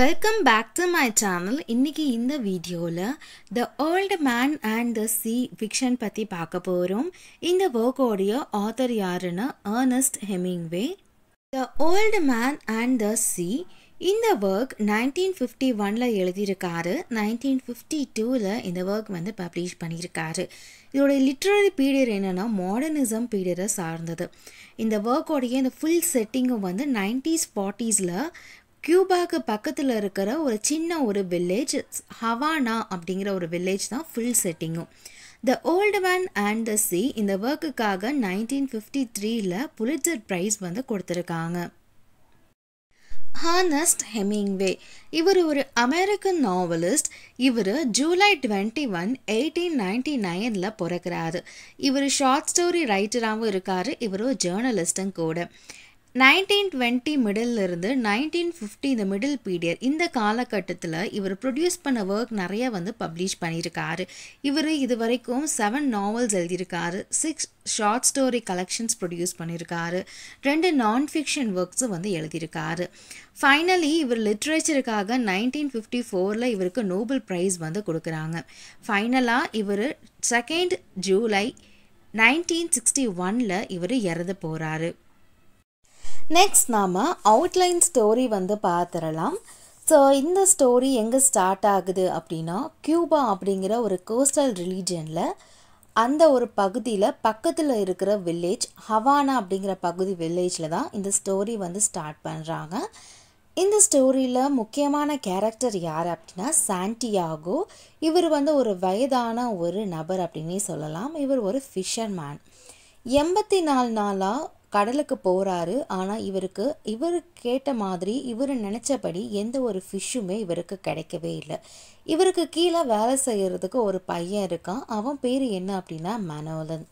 welcome back to my channel இன்றைக்கி இந்த வீடியோவில் the old man and the sea ஃபிக்ஷன் பற்றி பார்க்க போகிறோம் இந்த ஒர்க்கோடைய ஆத்தர் யாருன்னா Ernest Hemingway the old man and the sea இந்த ஒர்க் நைன்டீன் ஃபிஃப்டி ஒனில் எழுதியிருக்காரு நைன்டீன் ஃபிஃப்டி டூவில் இந்த ஒர்க் வந்து பப்ளிஷ் பண்ணியிருக்காரு இதோடைய லிட்ரரி பீரியட் என்னென்னா மாடர்னிசம் பீரியடை சார்ந்தது இந்த ஒர்க்கோடைய இந்த ஃபுல் செட்டிங்கும் வந்து நைன்டீஸ் ஃபார்ட்டீஸில் கியூபாக்கு பக்கத்தில் இருக்கிற ஒரு சின்ன ஒரு வில்லேஜ் ஹவானா அப்படிங்கிற ஒரு வில்லேஜ் தான் ஃபுல் செட்டிங்கும் the old man and the sea இந்த ஒர்க்குக்காக நைன்டீன் ஃபிஃப்டி த்ரீல புலிட்சர் ப்ரைஸ் வந்து கொடுத்துருக்காங்க ஹானஸ்ட் ஹெமிங்வே இவர் ஒரு அமெரிக்கன் நாவலிஸ்ட் இவர் July twenty one eighteen ninety நைனில் பிறக்கிறாரு இவர் ஷார்ட் ஸ்டோரி ரைட்டராகவும் இருக்கார் இவர் ஜேர்னலிஸ்ட்டும் கூட நைன்டீன் டுவெண்ட்டி இருந்து நைன்டீன் ஃபிஃப்டி இந்த மிடில் பீரியட் இந்த காலகட்டத்தில் இவர் ப்ரொடியூஸ் பண்ண ஒர்க் நிறைய வந்து பப்ளிஷ் பண்ணியிருக்காரு இவர் இது வரைக்கும் செவன் நாவல்ஸ் எழுதியிருக்காரு six short story collections produce பண்ணியிருக்காரு ரெண்டு நான் ஃபிக்ஷன் ஒர்க்ஸும் வந்து எழுதியிருக்காரு ஃபைனலி இவர் லிட்ரேச்சருக்காக நைன்டீன் ஃபிஃப்டி ஃபோரில் இவருக்கு நோபல் ப்ரைஸ் வந்து கொடுக்குறாங்க ஃபைனலாக இவர் செகண்ட் ஜூலை நைன்டீன் சிக்ஸ்டி ஒனில் இவர் இறந்து போகிறாரு நெக்ஸ்ட் நாம் அவுட்லைன் ஸ்டோரி வந்து பார்த்துடலாம் ஸோ இந்த ஸ்டோரி எங்கே ஸ்டார்ட் ஆகுது அப்படின்னா கியூபா அப்படிங்கிற ஒரு கோஸ்டல் ரிலீஜியனில் அந்த ஒரு பகுதியில் பக்கத்தில் இருக்கிற வில்லேஜ் ஹவானா அப்படிங்கிற பகுதி வில்லேஜில் தான் இந்த ஸ்டோரி வந்து ஸ்டார்ட் பண்ணுறாங்க இந்த ஸ்டோரியில் முக்கியமான கேரக்டர் யார் அப்படின்னா சாண்டியாகோ இவர் வந்து ஒரு வயதான ஒரு நபர் அப்படின்னே சொல்லலாம் இவர் ஒரு ஃபிஷர்மேன் எண்பத்தி நாலு நாளாக கடலுக்கு போகிறாரு ஆனால் இவருக்கு இவர் கேட்ட மாதிரி இவர் நினச்சபடி எந்த ஒரு ஃபிஷ்ஷுமே இவருக்கு கிடைக்கவே இல்லை இவருக்கு கீழே வேலை செய்கிறதுக்கு ஒரு பையன் இருக்கான் அவன் பேர் என்ன அப்படின்னா மனோலன்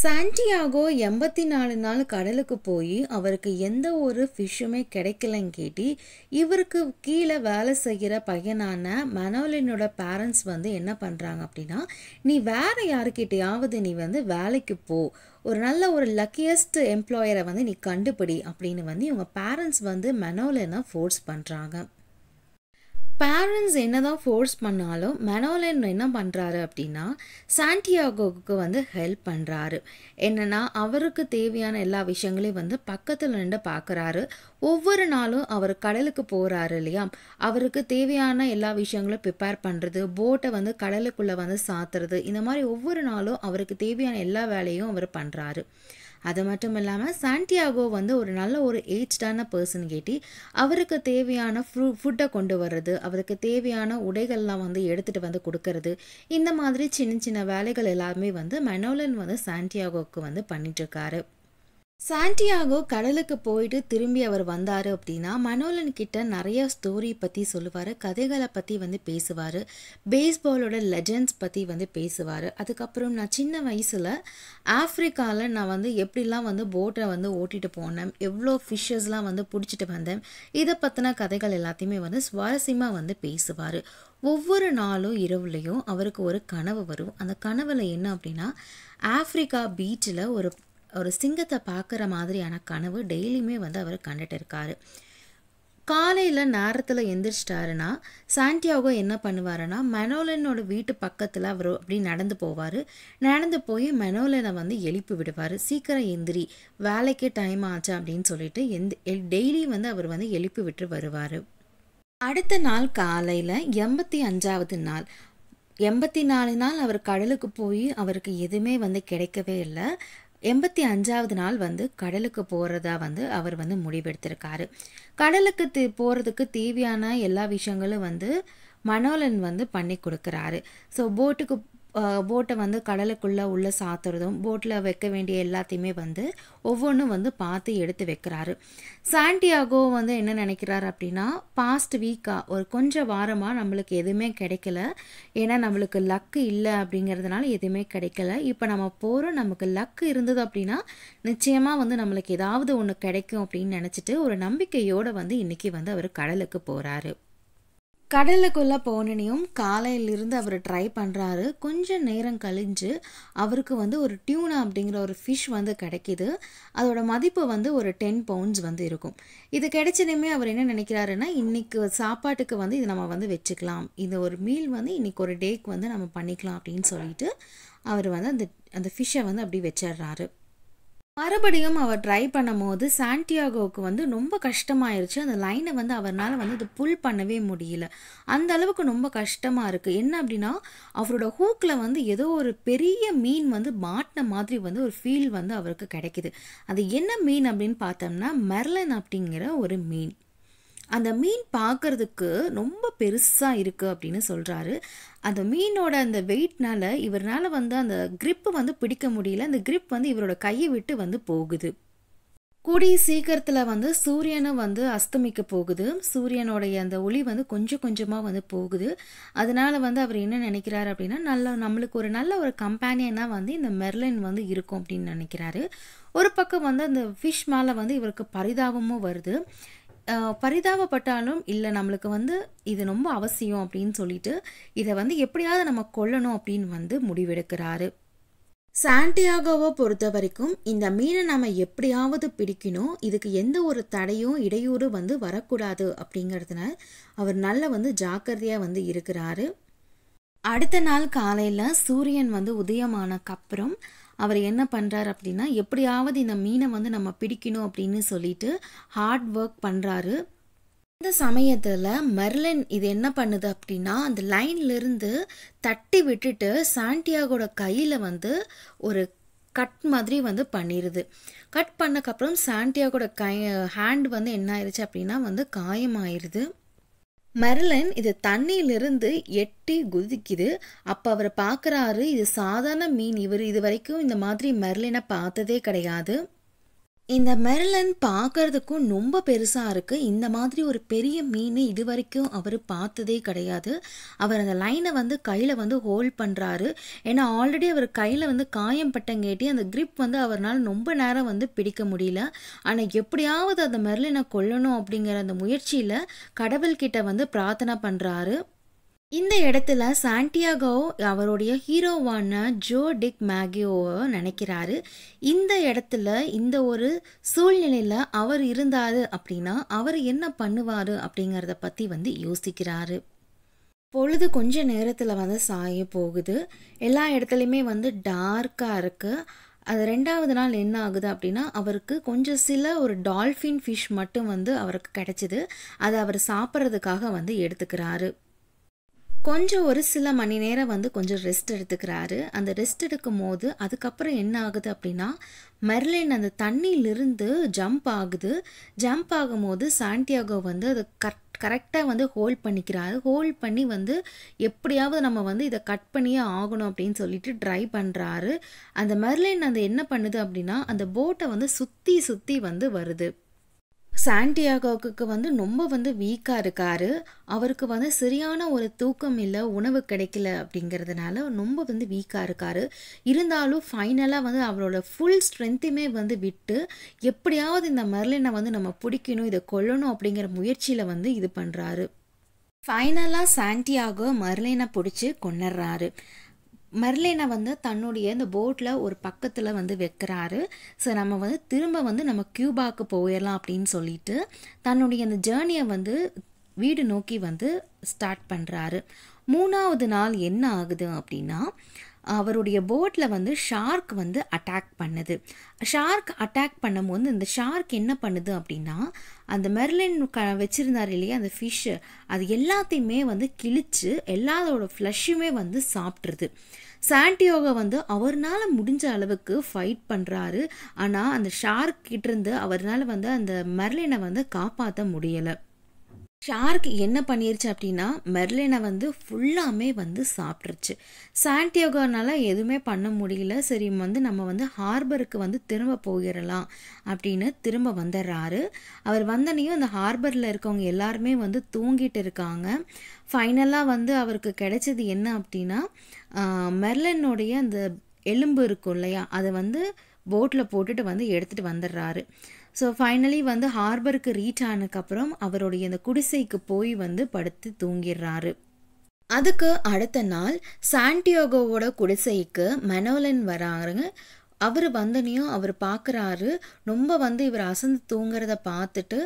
சாண்டியாகோ எண்பத்தி நாலு நாள் கடலுக்கு போய் அவருக்கு எந்த ஒரு ஃபிஷ்ஷுமே கிடைக்கலன்னு கேட்டி இவருக்கு கீழே வேலை செய்கிற பையனான மனோலினோட பேரண்ட்ஸ் வந்து என்ன பண்ணுறாங்க அப்படின்னா நீ வேறு யாருக்கிட்டையாவது நீ வந்து வேலைக்கு போ ஒரு நல்ல ஒரு லக்கியஸ்ட் எம்ப்ளாயரை வந்து நீ கண்டுபிடி அப்படின்னு வந்து இவங்க பேரண்ட்ஸ் வந்து மனோலினை ஃபோர்ஸ் பண்ணுறாங்க பேரண்ட்ஸ் என்ன தான் ஃபோர்ஸ் பண்ணாலும் மெனோலின் என்ன பண்ணுறாரு அப்படின்னா சாண்டியாகோவுக்கு வந்து ஹெல்ப் பண்ணுறாரு என்னென்னா அவருக்கு தேவையான எல்லா விஷயங்களையும் வந்து பக்கத்தில் நின்று பார்க்குறாரு ஒவ்வொரு நாளும் அவர் கடலுக்கு போகிறாரு இல்லையா அவருக்கு தேவையான எல்லா விஷயங்களும் ப்ரிப்பேர் பண்ணுறது போட்டை வந்து கடலுக்குள்ளே வந்து சாத்துறது இந்த மாதிரி ஒவ்வொரு நாளும் அவருக்கு தேவையான எல்லா வேலையும் அவர் பண்ணுறாரு அது மட்டும் இல்லாமல் சாண்டியாகோ வந்து ஒரு நல்ல ஒரு ஏஜ்டான பர்சன் கேட்டி அவருக்கு தேவையான ஃப்ரூ ஃபுட்டை கொண்டு வர்றது அவருக்கு தேவையான உடைகள்லாம் வந்து எடுத்துகிட்டு வந்து கொடுக்கறது இந்த மாதிரி சின்ன சின்ன வேலைகள் எல்லாருமே வந்து மெனோலன் வந்து சாண்டியாகோவுக்கு வந்து பண்ணிட்டுருக்காரு சாண்டியாகோ கடலுக்கு போயிட்டு திரும்பி அவர் வந்தார் அப்படின்னா மனோலன் கிட்ட நிறைய ஸ்டோரி பற்றி சொல்லுவார் கதைகளை பற்றி வந்து பேசுவார் பேஸ்பாலோட லெஜண்ட்ஸ் பற்றி வந்து பேசுவார் அதுக்கப்புறம் நான் சின்ன வயசில் ஆஃப்ரிக்காவில் நான் வந்து எப்படிலாம் வந்து போட்டை வந்து ஓட்டிகிட்டு போனேன் எவ்வளோ ஃபிஷ்ஷஸ்லாம் வந்து பிடிச்சிட்டு வந்தேன் இதை பற்றின கதைகள் எல்லாத்தையுமே வந்து சுவாரஸ்யமாக வந்து பேசுவார் ஒவ்வொரு நாளும் இரவுலையும் அவருக்கு ஒரு கனவு வரும் அந்த கனவில் என்ன அப்படின்னா ஆஃப்ரிக்கா பீச்சில் ஒரு ஒரு சிங்கத்தை பார்க்குற மாதிரியான கனவு டெய்லியுமே வந்து அவர் கண்டுட்டு இருக்கார் காலையில் நேரத்தில் எந்திரிச்சிட்டாருன்னா சாண்டியாகோ என்ன பண்ணுவாருன்னா மெனோலனோட வீட்டு பக்கத்தில் அவர் அப்படி நடந்து போவார் நடந்து போய் மெனோலனை வந்து எழுப்பி விடுவார் சீக்கிரம் எந்திரி வேலைக்கே டைம் ஆச்சு அப்படின்னு சொல்லிட்டு எந்த டெய்லி வந்து அவர் வந்து எழுப்பி விட்டு வருவார் அடுத்த நாள் காலையில் எண்பத்தி அஞ்சாவது நாள் எண்பத்தி நாலு நாள் அவர் கடலுக்கு போய் அவருக்கு எதுவுமே வந்து கிடைக்கவே இல்லை எண்பத்தி அஞ்சாவது நாள் வந்து கடலுக்கு போகிறதா வந்து அவர் வந்து முடிவெடுத்திருக்காரு கடலுக்கு தி போகிறதுக்கு தேவையான எல்லா விஷயங்களும் வந்து மனோலன் வந்து பண்ணி கொடுக்குறாரு ஸோ போட்டுக்கு போட்டை வந்து கடலுக்குள்ளே உள்ளே சாத்துறதும் போட்டில் வைக்க வேண்டிய எல்லாத்தையுமே வந்து ஒவ்வொன்றும் வந்து பார்த்து எடுத்து வைக்கிறாரு சாண்டியாகோ வந்து என்ன நினைக்கிறாரு அப்படின்னா பாஸ்ட் வீக்காக ஒரு கொஞ்சம் வாரமாக நம்மளுக்கு எதுவுமே கிடைக்கல ஏன்னா நம்மளுக்கு லக்கு இல்லை அப்படிங்கிறதுனால எதுவுமே கிடைக்கல இப்போ நம்ம போகிறோம் நமக்கு லக்கு இருந்தது அப்படின்னா நிச்சயமாக வந்து நம்மளுக்கு ஏதாவது ஒன்று கிடைக்கும் அப்படின்னு நினச்சிட்டு ஒரு நம்பிக்கையோடு வந்து இன்றைக்கி வந்து அவர் கடலுக்கு போகிறாரு கடலுக்குள்ளே போனனையும் காலையிலிருந்து அவர் ட்ரை பண்ணுறாரு கொஞ்ச நேரம் கழிஞ்சு அவருக்கு வந்து ஒரு டியூனா அப்படிங்கிற ஒரு ஃபிஷ் வந்து கிடைக்கிது அதோட மதிப்பு வந்து ஒரு டென் பவுண்ட்ஸ் வந்து இருக்கும் இது கிடைச்சதுமே அவர் என்ன நினைக்கிறாருன்னா இன்றைக்கு சாப்பாட்டுக்கு வந்து இது நம்ம வந்து வச்சுக்கலாம் இந்த ஒரு மீல் வந்து இன்றைக்கி ஒரு டேக்கு வந்து நம்ம பண்ணிக்கலாம் அப்படின்னு சொல்லிட்டு அவர் வந்து அந்த அந்த ஃபிஷ்ஷை வந்து அப்படி வச்சிடுறாரு மறுபடியும் அவர் ட்ரை பண்ணும்போது சாண்டியாகோவுக்கு வந்து ரொம்ப கஷ்டமாயிருச்சு அந்த லைனை வந்து அவரால் வந்து அது புல் பண்ணவே முடியல அந்த அளவுக்கு ரொம்ப கஷ்டமாக இருக்குது என்ன அப்படின்னா அவரோட ஹூக்கில் வந்து ஏதோ ஒரு பெரிய மீன் வந்து மாட்டின மாதிரி வந்து ஒரு ஃபீல் வந்து அவருக்கு கிடைக்கிது அது என்ன மீன் அப்படின்னு பார்த்தோம்னா மெர்லன் அப்படிங்கிற ஒரு மீன் அந்த மீன் பார்க்குறதுக்கு ரொம்ப பெருசாக இருக்குது அப்படின்னு சொல்கிறாரு அந்த மீனோட அந்த வெயிட்னால் இவரால் வந்து அந்த கிரிப்பு வந்து பிடிக்க முடியல அந்த கிரிப் வந்து இவரோட கையை விட்டு வந்து போகுது கூடிய சீக்கிரத்தில் வந்து சூரியனை வந்து அஸ்தமிக்க போகுது சூரியனுடைய அந்த ஒளி வந்து கொஞ்சம் கொஞ்சமாக வந்து போகுது அதனால் வந்து அவர் என்ன நினைக்கிறாரு அப்படின்னா நல்ல நம்மளுக்கு ஒரு நல்ல ஒரு கம்பேனியனாக வந்து இந்த மெர்லின் வந்து இருக்கும் அப்படின்னு நினைக்கிறாரு ஒரு பக்கம் வந்து அந்த ஃபிஷ் மேலே வந்து இவருக்கு பரிதாபமும் வருது பரிதாபப்பட்டாலும் இல்லை நம்மளுக்கு வந்து இது ரொம்ப அவசியம் அப்படின்னு சொல்லிட்டு இதை வந்து எப்படியாவது நம்ம கொல்லணும் அப்படின்னு வந்து முடிவெடுக்கிறாரு சாண்டியாகோவை பொறுத்த வரைக்கும் இந்த மீனை நம்ம எப்படியாவது பிடிக்கணும் இதுக்கு எந்த ஒரு தடையும் இடையூறும் வந்து வரக்கூடாது அப்படிங்கிறதுனால அவர் நல்ல வந்து ஜாக்கிரதையாக வந்து இருக்கிறாரு அடுத்த நாள் காலையில் சூரியன் வந்து உதயமானக்கப்புறம் அவர் என்ன பண்ணுறாரு அப்படின்னா எப்படியாவது இந்த மீனை வந்து நம்ம பிடிக்கணும் அப்படின்னு சொல்லிட்டு ஹார்ட் ஒர்க் பண்ணுறாரு இந்த சமயத்தில் மெர்லின் இது என்ன பண்ணுது அப்படின்னா அந்த லைன்லேருந்து தட்டி விட்டுட்டு சாண்டியாகோட கையில் வந்து ஒரு கட் மாதிரி வந்து பண்ணிடுது கட் பண்ணக்கப்புறம் சாண்டியாகோட கை ஹேண்ட் வந்து என்ன ஆயிடுச்சு அப்படின்னா வந்து காயமாயிடுது மெர்லன் இது தண்ணியிலிருந்து எட்டி குதிக்குது அப்போ அவர் பார்க்குறாரு இது சாதாரண மீன் இவர் இது வரைக்கும் இந்த மாதிரி மெர்லினை பார்த்ததே கிடையாது இந்த மெரலன் பார்க்கறதுக்கும் ரொம்ப பெருசாக இருக்குது இந்த மாதிரி ஒரு பெரிய மீன் இது வரைக்கும் அவர் பார்த்ததே கிடையாது அவர் அந்த லைனை வந்து கையில் வந்து ஹோல்ட் பண்ணுறாரு ஏன்னா ஆல்ரெடி அவர் கையில் வந்து காயம் பட்டங்கேட்டி அந்த கிரிப் வந்து அவரால் ரொம்ப நேரம் வந்து பிடிக்க முடியல ஆனால் எப்படியாவது அந்த மெரலினை கொல்லணும் அப்படிங்கிற அந்த முயற்சியில் கடவுள்கிட்ட வந்து பிரார்த்தனை பண்ணுறாரு இந்த இடத்துல சாண்டியாகோ அவருடைய ஹீரோவான ஜோ டிக் மேகியோவை நினைக்கிறாரு இந்த இடத்துல இந்த ஒரு சூழ்நிலையில் அவர் இருந்தார் அப்படின்னா அவர் என்ன பண்ணுவார் அப்படிங்கிறத பற்றி வந்து யோசிக்கிறாரு பொழுது கொஞ்ச நேரத்தில் வந்து சாய போகுது எல்லா இடத்துலையுமே வந்து டார்க்காக இருக்குது அது ரெண்டாவது நாள் என்ன ஆகுது அப்படின்னா அவருக்கு கொஞ்சம் சில ஒரு டால்ஃபின் ஃபிஷ் மட்டும் வந்து அவருக்கு கிடச்சிது அதை அவர் சாப்பிட்றதுக்காக வந்து எடுத்துக்கிறாரு கொஞ்சம் ஒரு சில மணி நேரம் வந்து கொஞ்சம் ரெஸ்ட் எடுத்துக்கிறாரு அந்த ரெஸ்ட் எடுக்கும் போது அதுக்கப்புறம் என்ன ஆகுது அப்படின்னா மெர்லின் அந்த தண்ணியிலிருந்து ஜம்ப் ஆகுது ஜம்ப் ஆகும்போது சாண்டியாகோ வந்து அதை கட் கரெக்டாக வந்து ஹோல்ட் பண்ணிக்கிறாரு ஹோல்ட் பண்ணி வந்து எப்படியாவது நம்ம வந்து இதை கட் பண்ணியே ஆகணும் அப்படின்னு சொல்லிட்டு ட்ரை பண்ணுறாரு அந்த மெர்லின் அந்த என்ன பண்ணுது அப்படின்னா அந்த போட்டை வந்து சுற்றி சுற்றி வந்து வருது சாண்டியாகோக்கு வந்து ரொம்ப வந்து வீக்காக இருக்கார் அவருக்கு வந்து சரியான ஒரு தூக்கம் இல்லை உணவு கிடைக்கல அப்படிங்கிறதுனால ரொம்ப வந்து வீக்காக இருக்கார் இருந்தாலும் ஃபைனலாக வந்து அவரோட ஃபுல் ஸ்ட்ரென்த்துமே வந்து விட்டு எப்படியாவது இந்த மர்லினை வந்து நம்ம பிடிக்கணும் இதை கொல்லணும் அப்படிங்கிற முயற்சியில் வந்து இது பண்ணுறாரு ஃபைனலாக சாண்டியாகோ மர்லினை பிடிச்சி கொண்டுடுறாரு மர்லேனை வந்து தன்னுடைய இந்த போட்டில் ஒரு பக்கத்தில் வந்து வைக்கிறாரு ஸோ நம்ம வந்து திரும்ப வந்து நம்ம கியூபாவுக்கு போயிடலாம் அப்படின்னு சொல்லிட்டு தன்னுடைய அந்த ஜேர்னியை வந்து வீடு நோக்கி வந்து ஸ்டார்ட் பண்ணுறாரு மூணாவது நாள் என்ன ஆகுது அப்படின்னா அவருடைய போட்டில் வந்து ஷார்க் வந்து அட்டாக் பண்ணுது ஷார்க் அட்டாக் பண்ணும்போது இந்த ஷார்க் என்ன பண்ணுது அப்படின்னா அந்த மெர்லின் க வச்சுருந்தார் இல்லையா அந்த ஃபிஷ்ஷு அது எல்லாத்தையுமே வந்து கிழித்து எல்லாத்தோட ஃப்ளஷ்ஷுமே வந்து சாப்பிட்ருது சாண்டியோகா வந்து அவர்னால் முடிஞ்ச அளவுக்கு ஃபைட் பண்ணுறாரு ஆனால் அந்த ஷார்க் கிட்டேருந்து அவர்னால் வந்து அந்த மெர்லினை வந்து காப்பாற்ற முடியலை ஷார்க் என்ன பண்ணிருச்சு அப்படின்னா மெர்லினை வந்து ஃபுல்லாமே வந்து சாப்பிட்ருச்சு சாண்டியோகானால் எதுவுமே பண்ண முடியல சரி வந்து நம்ம வந்து ஹார்பருக்கு வந்து திரும்ப போயிடலாம் அப்படின்னு திரும்ப வந்துடுறாரு அவர் வந்தனையும் அந்த ஹார்பரில் இருக்கவங்க எல்லாருமே வந்து தூங்கிட்டு இருக்காங்க ஃபைனலாக வந்து அவருக்கு கிடைச்சது என்ன அப்படின்னா மெர்லினுடைய அந்த எலும்பு இருக்கும் இல்லையா அதை வந்து போட்டில் போட்டுட்டு வந்து எடுத்துகிட்டு வந்துடுறாரு ஸோ ஃபைனலி வந்து ஹார்பருக்கு ரீச் ஆனதுக்கப்புறம் அவருடைய அந்த குடிசைக்கு போய் வந்து படுத்து தூங்கிடுறாரு அதுக்கு அடுத்த நாள் சாண்டியோகோவோட குடிசைக்கு மெனோலன் வராருங்க அவர் வந்தனையும் அவர் பார்க்குறாரு ரொம்ப வந்து இவர் அசந்து தூங்குறத பார்த்துட்டு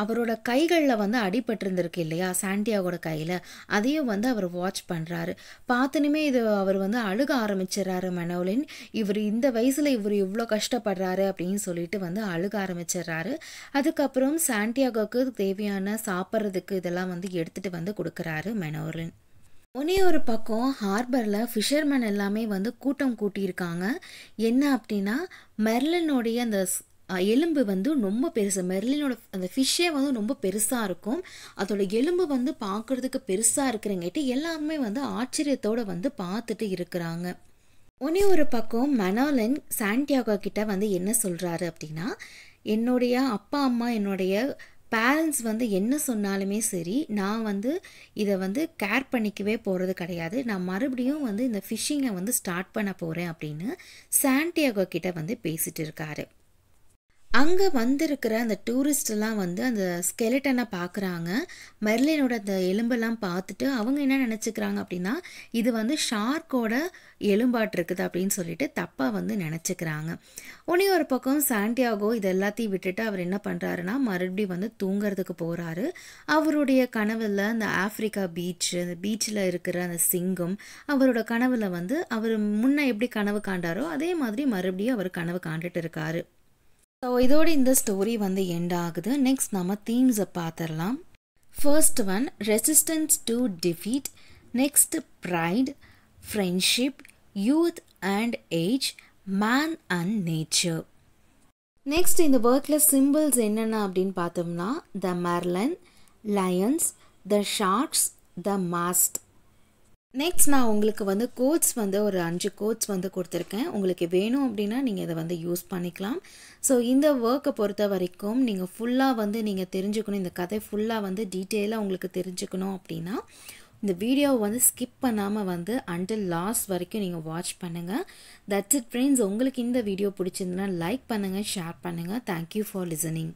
அவரோட கைகளில் வந்து அடிபட்டிருந்திருக்கு இல்லையா சாண்டியாவோட கையில் அதையும் வந்து அவர் வாட்ச் பண்ணுறாரு பார்த்தனுமே இது அவர் வந்து அழுக ஆரம்பிச்சிடுறாரு மனோலின் இவர் இந்த வயசில் இவர் இவ்வளோ கஷ்டப்படுறாரு அப்படின்னு சொல்லிட்டு வந்து அழுக ஆரம்பிச்சிடுறாரு அதுக்கப்புறம் சாண்டியாகோக்கு தேவையான சாப்பிட்றதுக்கு இதெல்லாம் வந்து எடுத்துகிட்டு வந்து கொடுக்குறாரு மனோலின் ஒனே ஒரு பக்கம் ஹார்பரில் ஃபிஷர்மேன் எல்லாமே வந்து கூட்டம் கூட்டியிருக்காங்க என்ன அப்படின்னா மெர்லனுடைய அந்த எலும்பு வந்து ரொம்ப பெருசு மெர்லினோட அந்த ஃபிஷ்ஷே வந்து ரொம்ப பெருசாக இருக்கும் அதோட எலும்பு வந்து பார்க்குறதுக்கு பெருசாக இருக்கிறங்கிட்டு எல்லாருமே வந்து ஆச்சரியத்தோடு வந்து பார்த்துட்டு இருக்கிறாங்க ஒன்னே ஒரு பக்கம் மனாலன் சாண்டியாகோ கிட்ட வந்து என்ன சொல்கிறாரு அப்படின்னா என்னுடைய அப்பா அம்மா என்னுடைய பேரண்ட்ஸ் வந்து என்ன சொன்னாலுமே சரி நான் வந்து இதை வந்து கேர் பண்ணிக்கவே போகிறது கிடையாது நான் மறுபடியும் வந்து இந்த ஃபிஷ்ஷிங்கை வந்து ஸ்டார்ட் பண்ண போகிறேன் அப்படின்னு சாண்டியாகோ கிட்ட வந்து பேசிகிட்டு இருக்காரு அங்கே வந்திருக்கிற அந்த டூரிஸ்டெல்லாம் வந்து அந்த ஸ்கெலட்டனை பார்க்குறாங்க மெர்லினோட அந்த எலும்பெல்லாம் பார்த்துட்டு அவங்க என்ன நினச்சிக்கிறாங்க அப்படின்னா இது வந்து ஷார்க்கோட எலும்பாட்டு இருக்குது அப்படின்னு சொல்லிட்டு தப்பாக வந்து நினச்சிக்கிறாங்க உடனே ஒரு பக்கம் சாண்டியாகோ இது எல்லாத்தையும் விட்டுட்டு அவர் என்ன பண்ணுறாருன்னா மறுபடியும் வந்து தூங்கிறதுக்கு போகிறாரு அவருடைய கனவில் அந்த ஆஃப்ரிக்கா பீச் அந்த பீச்சில் இருக்கிற அந்த சிங்கம் அவரோட கனவில் வந்து அவர் முன்னே எப்படி கனவு காண்டாரோ அதே மாதிரி மறுபடியும் அவர் கனவு காண்டுட்டு இருக்காரு ஸோ இதோடு இந்த ஸ்டோரி வந்து எண்ட் ஆகுது நெக்ஸ்ட் நம்ம தீம்ஸை பார்த்துடலாம் first one resistance to defeat next pride friendship youth and age man and nature next இந்த ஒர்க்கில் சிம்பிள்ஸ் என்னென்ன அப்படின்னு பார்த்தோம்னா the marlin lions the sharks the mast next நான் உங்களுக்கு வந்து கோட்ஸ் வந்து ஒரு அஞ்சு கோட்ஸ் வந்து கொடுத்துருக்கேன் உங்களுக்கு வேணும் அப்படின்னா நீங்கள் இதை வந்து யூஸ் பண்ணிக்கலாம் ஸோ இந்த ஒர்க்கை பொறுத்த வரைக்கும் நீங்கள் ஃபுல்லாக வந்து நீங்கள் தெரிஞ்சுக்கணும் இந்த கதை ஃபுல்லாக வந்து டீட்டெயிலாக உங்களுக்கு தெரிஞ்சுக்கணும் அப்படின்னா இந்த வீடியோவை வந்து ஸ்கிப் பண்ணாமல் வந்து அண்டில் லாஸ்ட் வரைக்கும் நீங்கள் வாட்ச் பண்ணுங்கள் தட்ஸ் இட் ஃப்ரெண்ட்ஸ் உங்களுக்கு இந்த வீடியோ பிடிச்சிருந்துன்னா லைக் பண்ணுங்கள் ஷேர் பண்ணுங்கள் தேங்க்யூ ஃபார் லிசனிங்